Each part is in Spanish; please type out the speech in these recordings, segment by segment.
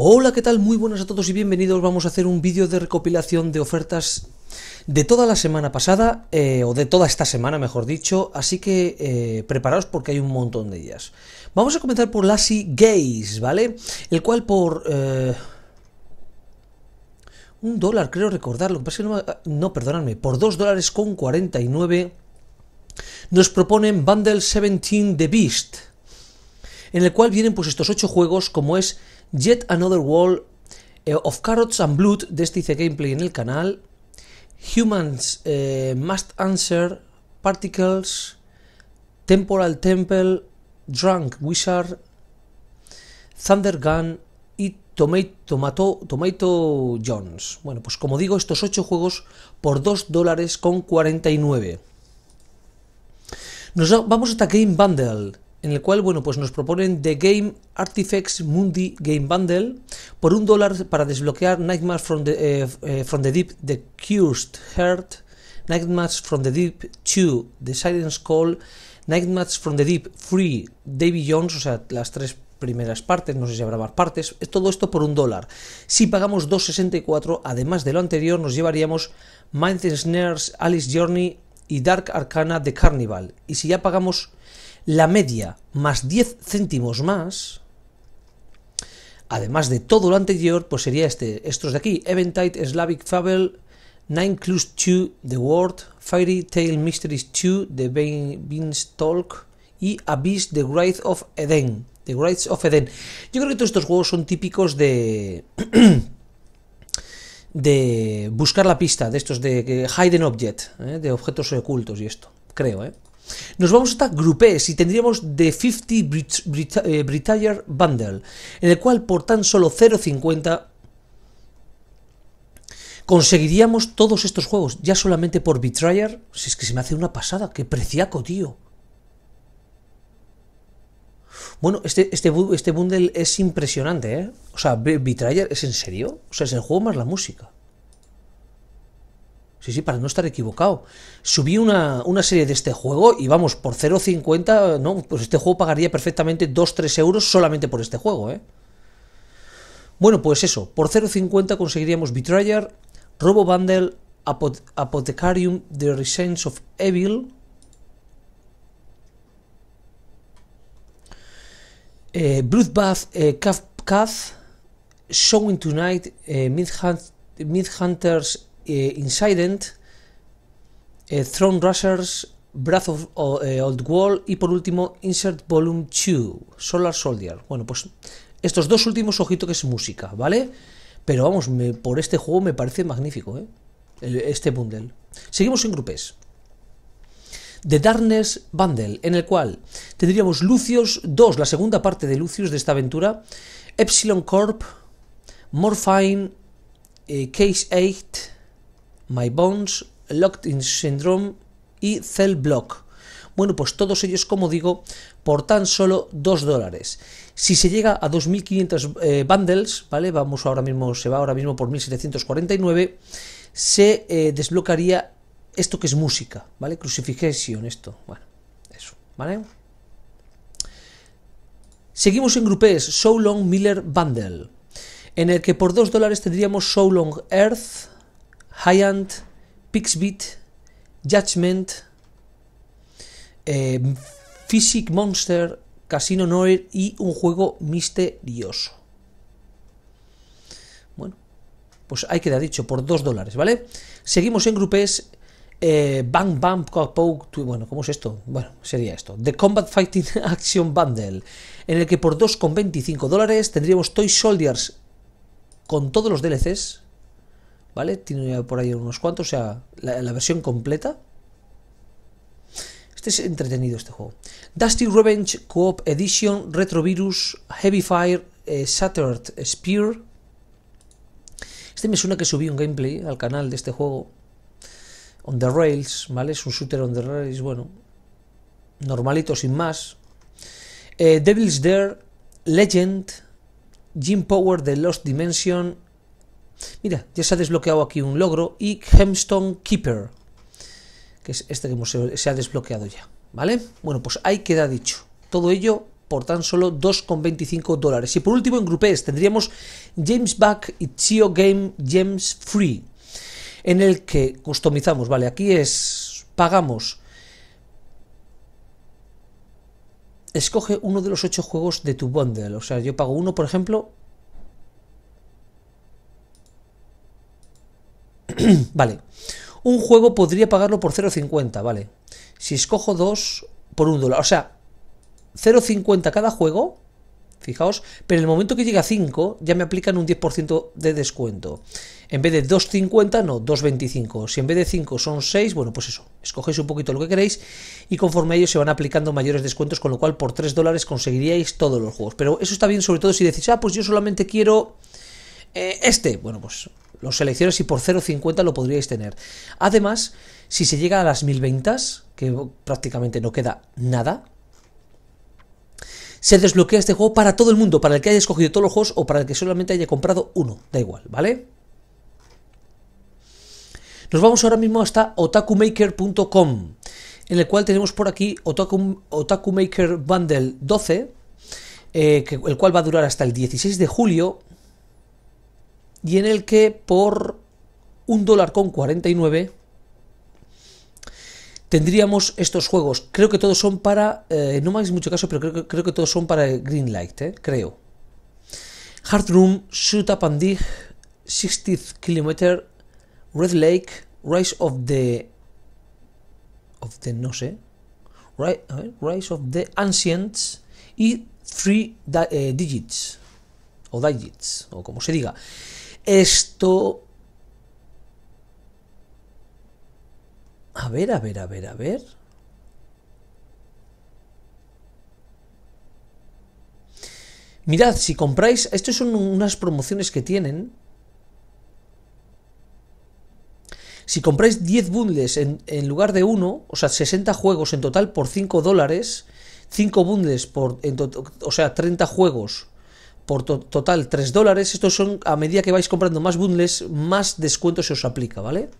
Hola, ¿qué tal? Muy buenas a todos y bienvenidos. Vamos a hacer un vídeo de recopilación de ofertas de toda la semana pasada, eh, o de toda esta semana, mejor dicho. Así que eh, preparaos porque hay un montón de ellas. Vamos a comenzar por Lassie Gaze, ¿vale? El cual por... Eh, un dólar, creo recordarlo, no, ah, no por 2 dólares con 49 nos proponen Bundle 17 The Beast, en el cual vienen pues estos 8 juegos como es Yet Another Wall eh, of Carrots and Blood de este hice gameplay en el canal. Humans eh, Must Answer, Particles, Temporal Temple, Drunk Wizard, Thunder Gun y Tomato, Tomato Jones. Bueno, pues como digo, estos 8 juegos por 2 dólares con 49. Nos vamos hasta Game Bundle en el cual bueno, pues nos proponen The Game Artifacts Mundi Game Bundle por un dólar para desbloquear Nightmares from the, eh, eh, from the Deep, The Cursed Heart, Nightmares from the Deep 2, The Silence Call, Nightmares from the Deep 3 Davy Jones, o sea, las tres primeras partes, no sé si habrá más partes, todo esto por un dólar. Si pagamos 2.64, además de lo anterior, nos llevaríamos Mind Snares, Alice Journey y Dark Arcana de Carnival. Y si ya pagamos la media más 10 céntimos más, además de todo lo anterior, pues sería este, estos de aquí, Eventide, Slavic Fable, Nine Clues 2, The World, Fairy Tale Mysteries 2, The Talk y Abyss, The Wraith of Eden. The of Eden. Yo creo que todos estos juegos son típicos de... de buscar la pista, de estos de, hidden object, ¿eh? de objetos ocultos y esto, creo, ¿eh? Nos vamos hasta Groupés y tendríamos The 50 Brit eh, Bundle, en el cual por tan solo 0,50 conseguiríamos todos estos juegos, ya solamente por Betrayer. Si es que se me hace una pasada, qué preciaco, tío. Bueno, este, este, este bundle es impresionante, ¿eh? O sea, Betrayer es en serio. O sea, es el juego más la música. Sí, para no estar equivocado. Subí una, serie de este juego y vamos, por 0,50, no, pues este juego pagaría perfectamente 2-3 euros solamente por este juego, ¿eh? Bueno, pues eso, por 0.50 conseguiríamos Betrayer, Robo Bundle, Apothecarium, The Resence of Evil. Eh, Bloodbath, eh, Showing Tonight, eh, eh, Incident, eh, Throne Rushers, Breath of eh, Old Wall y por último Insert Volume 2, Solar Soldier. Bueno, pues estos dos últimos, ojito que es música, ¿vale? Pero vamos, por este juego me parece magnífico, ¿eh? este bundle. Seguimos en grupes. The Darkness Bundle, en el cual tendríamos Lucius 2, la segunda parte de Lucius de esta aventura, Epsilon Corp, Morphine, Case 8, My Bones, Locked In Syndrome y Cell Block. Bueno, pues todos ellos, como digo, por tan solo 2 dólares. Si se llega a 2.500 eh, bundles, ¿vale? Vamos ahora mismo, se va ahora mismo por 1.749, se eh, desbloquearía esto que es música, ¿vale? Crucifixion, esto, bueno, eso, ¿vale? Seguimos en grupés, So Long Miller Bundle, en el que por 2 dólares tendríamos So Long Earth, Hyant, Pixbit, Judgment, eh, Physic Monster, Casino Noir y un juego misterioso. Bueno, pues hay que dar dicho, por 2 dólares, ¿vale? Seguimos en grupos... Eh, bang Bang Poke, bueno, ¿cómo es esto? Bueno, sería esto. The Combat Fighting Action Bundle, en el que por 2,25 dólares tendríamos Toy Soldiers con todos los DLCs, ¿vale? Tiene por ahí unos cuantos, o sea, la, versión completa. Este es entretenido este juego. Dusty Revenge Co-op Edition, Retrovirus, Heavy Fire, eh, Shattered Spear. Este me suena que subí un gameplay al canal de este juego. On the Rails, ¿vale? Es un shooter on the rails, bueno. Normalito, sin más. Eh, Devil's Dare, Legend, Jim Power de Lost Dimension, Mira, ya se ha desbloqueado aquí un logro y Hemstone Keeper, que es este que se ha desbloqueado ya, ¿vale? Bueno, pues ahí queda dicho. Todo ello por tan solo 2,25 dólares. Y por último, en grupés tendríamos James Back y Chio Game James Free, en el que customizamos, ¿vale? Aquí es, pagamos escoge uno de los ocho juegos de tu bundle. O sea, yo pago uno, por ejemplo, vale. Un juego podría pagarlo por 0.50, vale. Si escojo dos por un dólar, o sea, 0.50 cada juego, fijaos, pero en el momento que llega 5 ya me aplican un 10% de descuento. En vez de 2.50, no, 2.25. Si en vez de 5 son 6, bueno, pues eso, escogéis un poquito lo que queréis y conforme a ello se van aplicando mayores descuentos, con lo cual por 3 dólares conseguiríais todos los juegos. Pero eso está bien sobre todo si decís, ah, pues yo solamente quiero eh, este. Bueno, pues los seleccionas y por 0,50 lo podríais tener. Además, si se llega a las 1000 ventas, que prácticamente no queda nada, se desbloquea este juego para todo el mundo, para el que haya escogido todos los juegos o para el que solamente haya comprado uno, da igual, ¿vale? Nos vamos ahora mismo hasta otakumaker.com, en el cual tenemos por aquí Otaku, Otaku Maker Bundle 12, eh, el cual va a durar hasta el 16 de julio y en el que por un dólar con 49 tendríamos estos juegos. Creo que todos son para, eh, no me hagáis mucho caso, pero creo, que todos son para Greenlight, eh, creo. Hard Room, Shoot Up and Dig, 60th Kilometer, Red Lake, Rise of the... Of the, no sé. Rise, of the Ancients y Three eh, Digits. O Digits, o como se diga. Esto... A ver, a ver, a ver, a ver. Mirad, si compráis, estas son unas promociones que tienen. Si compráis 10 bundles en, lugar de uno, o sea, 60 juegos en total por 5 dólares, 5 bundles por, o sea, 30 juegos por total 3 dólares. Estos son a medida que vais comprando más bundles, más descuento se os aplica, ¿vale?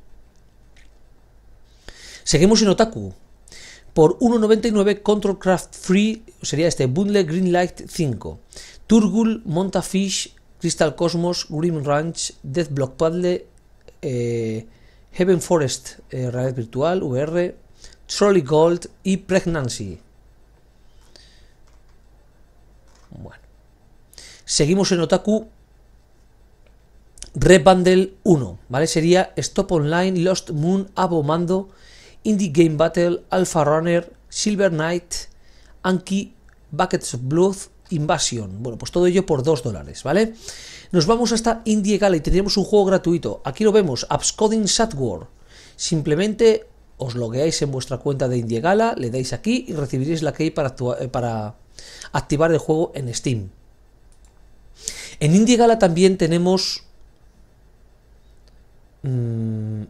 Seguimos en Otaku. Por 1.99 Control Craft Free sería este bundle Greenlight 5. Turgul, Montafish, Crystal Cosmos, Grim Ranch, Death Block Paddle, eh, Heaven Forest, eh, Realidad Virtual, VR, Trolley Gold y Pregnancy. Seguimos en Otaku. Red Bundle 1, ¿vale? Sería Stop Online, Lost Moon, Abomando, Indie Game Battle, Alpha Runner, Silver Knight, Anki, Buckets of Blood, Invasion. Bueno, pues todo ello por 2 dólares, ¿vale? Nos vamos hasta Indie Gala y tendríamos un juego gratuito. Aquí lo vemos, Abscoding War. Simplemente os logueáis en vuestra cuenta de Indie Gala, le dais aquí y recibiréis la key para eh, activar el juego en Steam. En Indigala también tenemos, mm,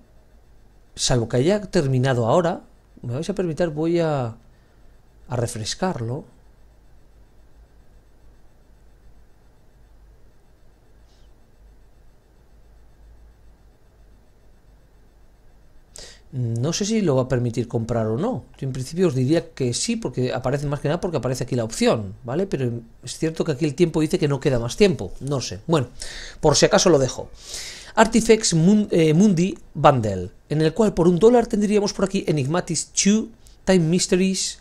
salvo que haya terminado ahora, me vais a permitir, voy a, a refrescarlo. No sé si lo va a permitir comprar o no. Yo en principio os diría que sí, porque aparece más que nada porque aparece aquí la opción, ¿vale? Pero es cierto que aquí el tiempo dice que no queda más tiempo. No sé. Bueno, por si acaso lo dejo. Artifacts eh, Mundi Bundle, en el cual por un dólar tendríamos por aquí Enigmatis 2, Time Mysteries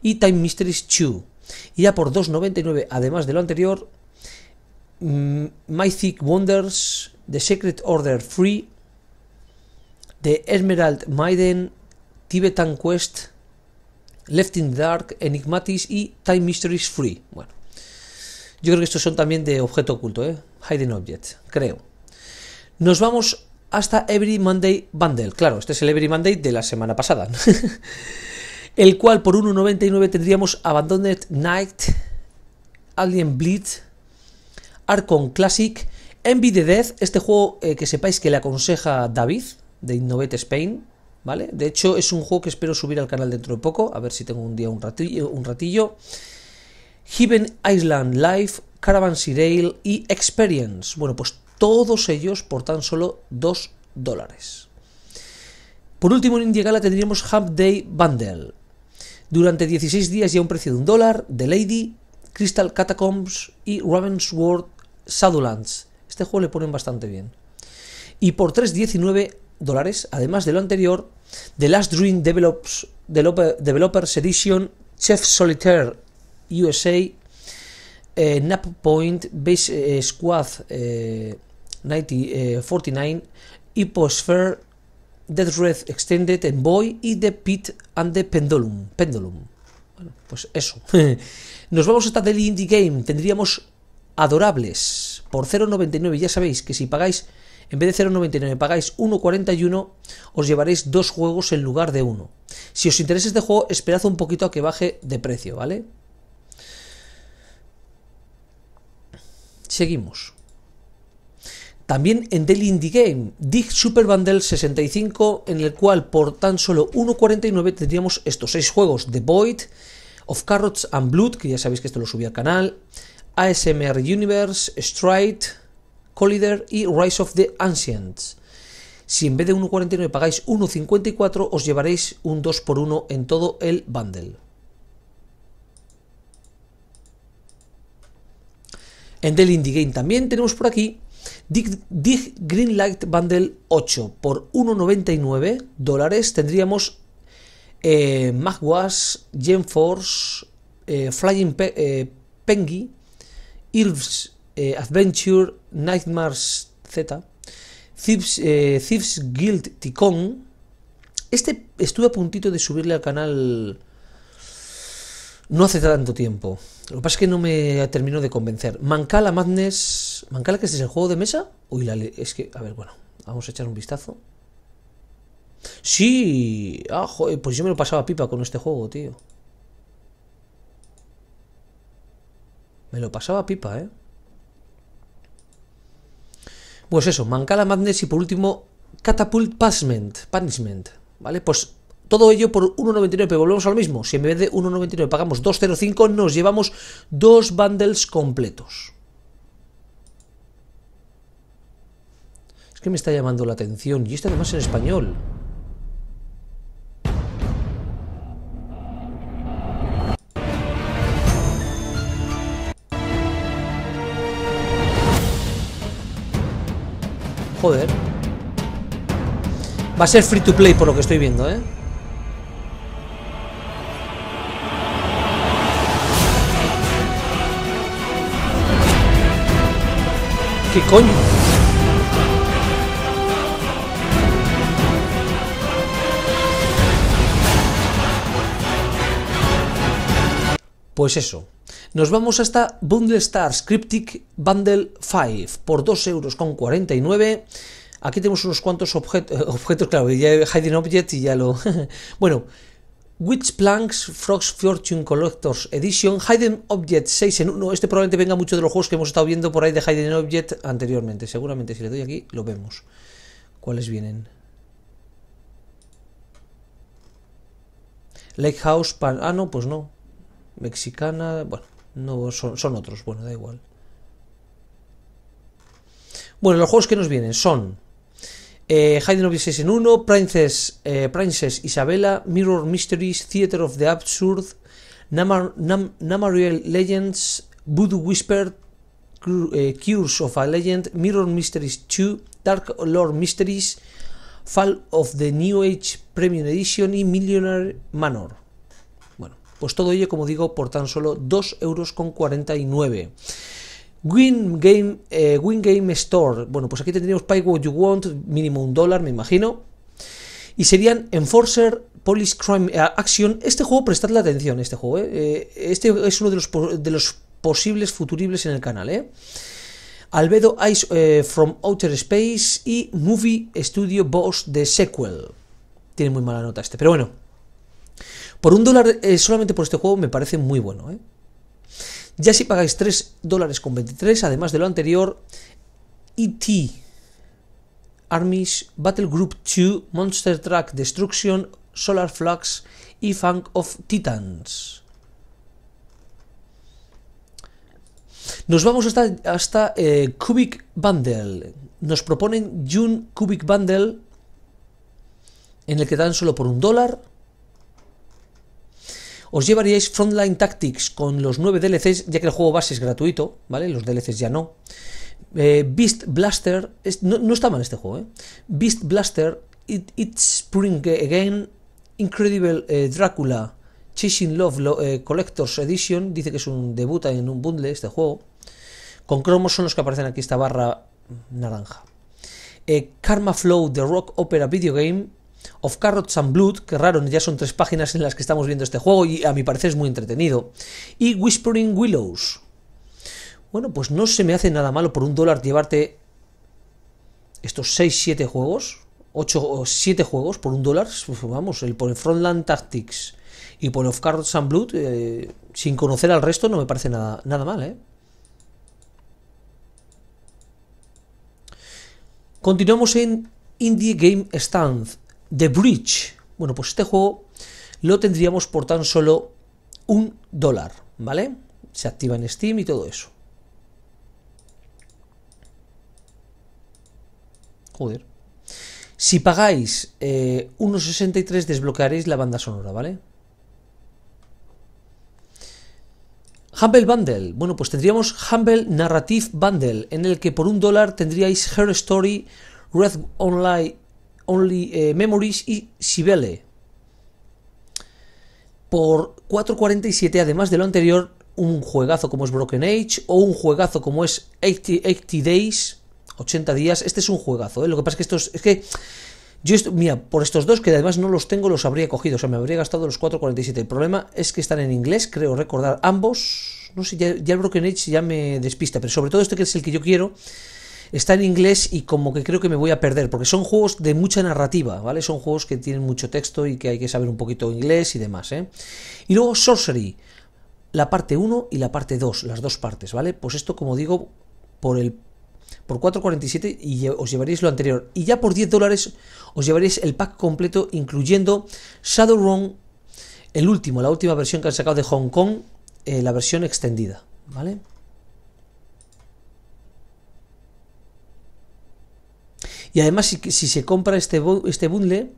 y Time Mysteries 2. Y ya por 2.99, además de lo anterior, mm, Mythic Wonders, The Secret Order Free The Emerald Maiden, Tibetan Quest, Left in Dark, Enigmatis y Time Mysteries Free. Bueno, yo creo que estos son también de objeto oculto, ¿eh? Hidden Object, creo. Nos vamos hasta Every Monday Bundle. Claro, este es el Every Monday de la semana pasada. el cual por 1.99 tendríamos Abandoned Night, Alien Bleed, Archon Classic, Envy the Death, este juego eh, que sepáis que le aconseja David, de Innovate Spain, ¿vale? De hecho, es un juego que espero subir al canal dentro de poco, a ver si tengo un día un ratillo. Un ratillo. Heaven Island Life, Caravan Rail y Experience. Bueno, pues todos ellos por tan solo 2 dólares. Por último, en Indiegala tendríamos Hump Day Bundle. Durante 16 días y a un precio de un dólar, The Lady, Crystal Catacombs y Ravensworth Shadowlands. Este juego le ponen bastante bien. Y por 3.19 dólares, además de lo anterior, The Last Dream Developers Edition, Chef Solitaire USA, eh, Nap Point, Base eh, Squad 49, Hyposphere, Death Red Extended, Envoy y The Pit and the Pendulum. Pendulum. Bueno, pues eso. Nos vamos hasta del Indie Game. Tendríamos Adorables por 0.99. Ya sabéis que si pagáis en vez de 0,99 pagáis 1,41, os llevaréis dos juegos en lugar de uno. Si os interesa este juego, esperad un poquito a que baje de precio, ¿vale? Seguimos. También en del Indie Game, Dig Super Bundle 65, en el cual por tan solo 1,49 tendríamos estos seis juegos: The Void, Of Carrots and Blood, que ya sabéis que esto lo subí al canal, ASMR Universe, Stride, Collider y Rise of the Ancients. Si en vez de 1.49 pagáis 1.54 os llevaréis un 2x1 en todo el bundle. En Del Indie Game también tenemos por aquí Dig, Greenlight Bundle 8 por 1,99 dólares tendríamos eh, Magwas, Genforce, eh, Flying eh, Pengi, Irv's eh, Adventure Nightmares Z, Thieves, eh, Thieves Guild Ticon. Este estuve a puntito de subirle al canal no hace tanto tiempo. Lo que pasa es que no me terminó de convencer. Mancala Madness. ¿Mancala que este es el juego de mesa? Uy, la es que, a ver, bueno, vamos a echar un vistazo. Sí, ah, pues yo me lo pasaba pipa con este juego, tío. Me lo pasaba pipa, ¿eh? Pues eso, Mancala Madness y por último, Catapult Punishment, Punishment ¿vale? Pues todo ello por 1,99, pero volvemos a lo mismo. Si en vez de 1,99 pagamos 2,05, nos llevamos dos bundles completos. Es que me está llamando la atención. Y este además en español. Joder. Va a ser free to play por lo que estoy viendo, ¿eh? ¿Qué coño? Pues eso. Nos vamos hasta Bundle Stars Cryptic Bundle 5 por 2 euros. Con Aquí tenemos unos cuantos eh, objetos, claro, ya hidden object y ya lo... bueno, Witch Planks Frogs Fortune Collectors Edition, Hiding Object 6 en 1. Este probablemente venga mucho de los juegos que hemos estado viendo por ahí de Hiding Object anteriormente. Seguramente si le doy aquí lo vemos. ¿Cuáles vienen? Lighthouse, Ah, no, pues no. Mexicana... Bueno, no, son, otros, bueno, da igual. Bueno, los juegos que nos vienen son eh, of 6 1, Princess, Isabella, Mirror Mysteries, Theater of the Absurd, Namar, Legends, Voodoo Whisper, eh, Cures of a Legend, Mirror Mysteries 2, Dark Lord Mysteries, Fall of the New Age Premium Edition y Millionaire Manor. Pues todo ello, como digo, por tan solo 2,49 euros. Win Game, eh, Game Store. Bueno, pues aquí tendríamos Pay What You Want, mínimo un dólar, me imagino. Y serían Enforcer, Police Crime eh, Action. Este juego, prestadle atención este juego. Eh. Este es uno de los, posibles futuribles en el canal. Eh. Albedo Ice from Outer Space y Movie Studio Boss de Sequel. Tiene muy mala nota este, pero bueno. Por un dólar eh, solamente por este juego me parece muy bueno. ¿eh? Ya si pagáis 3 dólares con 23, además de lo anterior, ET, Armies, Battle Group 2, Monster Track, Destruction, Solar Flux y Funk of Titans. Nos vamos hasta, eh, Cubic Bundle. Nos proponen June Cubic Bundle, en el que dan solo por un dólar os llevaríais Frontline Tactics con los 9 DLCs, ya que el juego base es gratuito, ¿vale? Los DLCs ya no. Eh, Beast Blaster, no, está mal este juego, ¿eh? Beast Blaster, It, It's Spring Again, Incredible eh, Dracula, Drácula, Chasing Love eh, Collector's Edition, dice que es un debut en un bundle este juego. Con cromos son los que aparecen aquí esta barra naranja. Karma Flow The Rock Opera Video Game, Of Carrots and Blood, que raro, ya son tres páginas en las que estamos viendo este juego y a mi parecer es muy entretenido. Y Whispering Willows. Bueno, pues no se me hace nada malo por un dólar llevarte estos 6-7 juegos. 8 o 7 juegos por un dólar. Vamos, el por Frontland Tactics y por Of Carrots and Blood, eh, sin conocer al resto, no me parece nada, nada mal, ¿eh? Continuamos en Indie Game Stand. The Bridge. Bueno, pues este juego lo tendríamos por tan solo un dólar, ¿vale? Se activa en Steam y todo eso. Joder. Si pagáis 1,63 eh, desbloquearéis la banda sonora, ¿vale? Humble Bundle. Bueno, pues tendríamos Humble Narrative Bundle, en el que por un dólar tendríais Her Story, Red Online Only eh, Memories y Sibele. Por 4.47, además de lo anterior, un juegazo como es Broken Age o un juegazo como es 80, Days, 80 días. Este es un juegazo, ¿eh? lo que pasa es que estos. Es que yo, mira, por estos dos que además no los tengo, los habría cogido. O sea, me habría gastado los 4.47. El problema es que están en inglés, creo recordar ambos. No sé, ya, ya el Broken Age ya me despista, pero sobre todo este que es el que yo quiero está en inglés y como que creo que me voy a perder, porque son juegos de mucha narrativa, ¿vale? Son juegos que tienen mucho texto y que hay que saber un poquito inglés y demás, ¿eh? Y luego Sorcery, la parte 1 y la parte 2, las dos partes, ¿vale? Pues esto, como digo, por el por 4,47 y os llevaréis lo anterior. Y ya por 10 dólares os llevaréis el pack completo, incluyendo Shadowrun, el último, la última versión que han sacado de Hong Kong, eh, la versión extendida, ¿vale? Y además, si, se compra este, este bundle,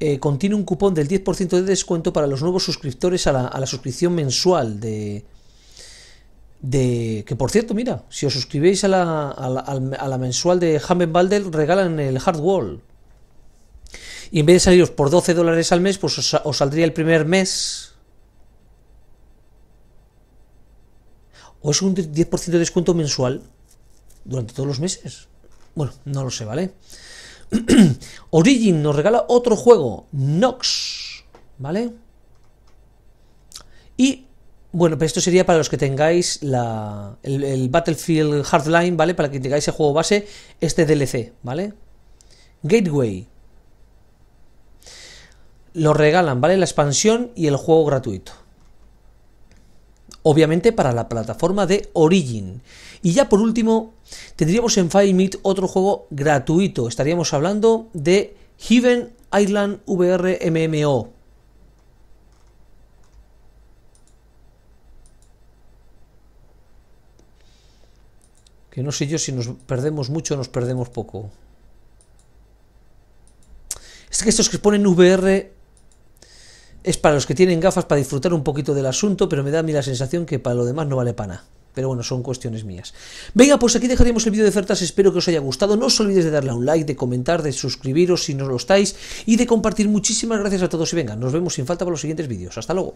eh, contiene un cupón del 10% de descuento para los nuevos suscriptores a la, suscripción mensual de, de... Que por cierto, mira, si os suscribéis a la, mensual de Hamben Baldel, regalan el Hardwall. Y en vez de saliros por 12 dólares al mes, pues os, os saldría el primer mes. O es un 10% de descuento mensual durante todos los meses. Bueno, no lo sé, ¿vale? Origin nos regala otro juego, Nox, ¿vale? Y, bueno, pues esto sería para los que tengáis la, el, Battlefield Hardline, ¿vale? Para que tengáis el juego base, este DLC, ¿vale? Gateway. Lo regalan, ¿vale? La expansión y el juego gratuito. Obviamente para la plataforma de Origin. Y ya por último, tendríamos en Fire otro juego gratuito. Estaríamos hablando de Heaven Island VR MMO. Que no sé yo si nos perdemos mucho o nos perdemos poco. Es que estos que ponen VR es para los que tienen gafas para disfrutar un poquito del asunto, pero me da a mí la sensación que para lo demás no vale pana. Pero bueno, son cuestiones mías. Venga, pues aquí dejaríamos el vídeo de ofertas. Espero que os haya gustado. No os olvidéis de darle a un like, de comentar, de suscribiros si no lo estáis y de compartir. Muchísimas gracias a todos y venga, nos vemos sin falta para los siguientes vídeos. Hasta luego.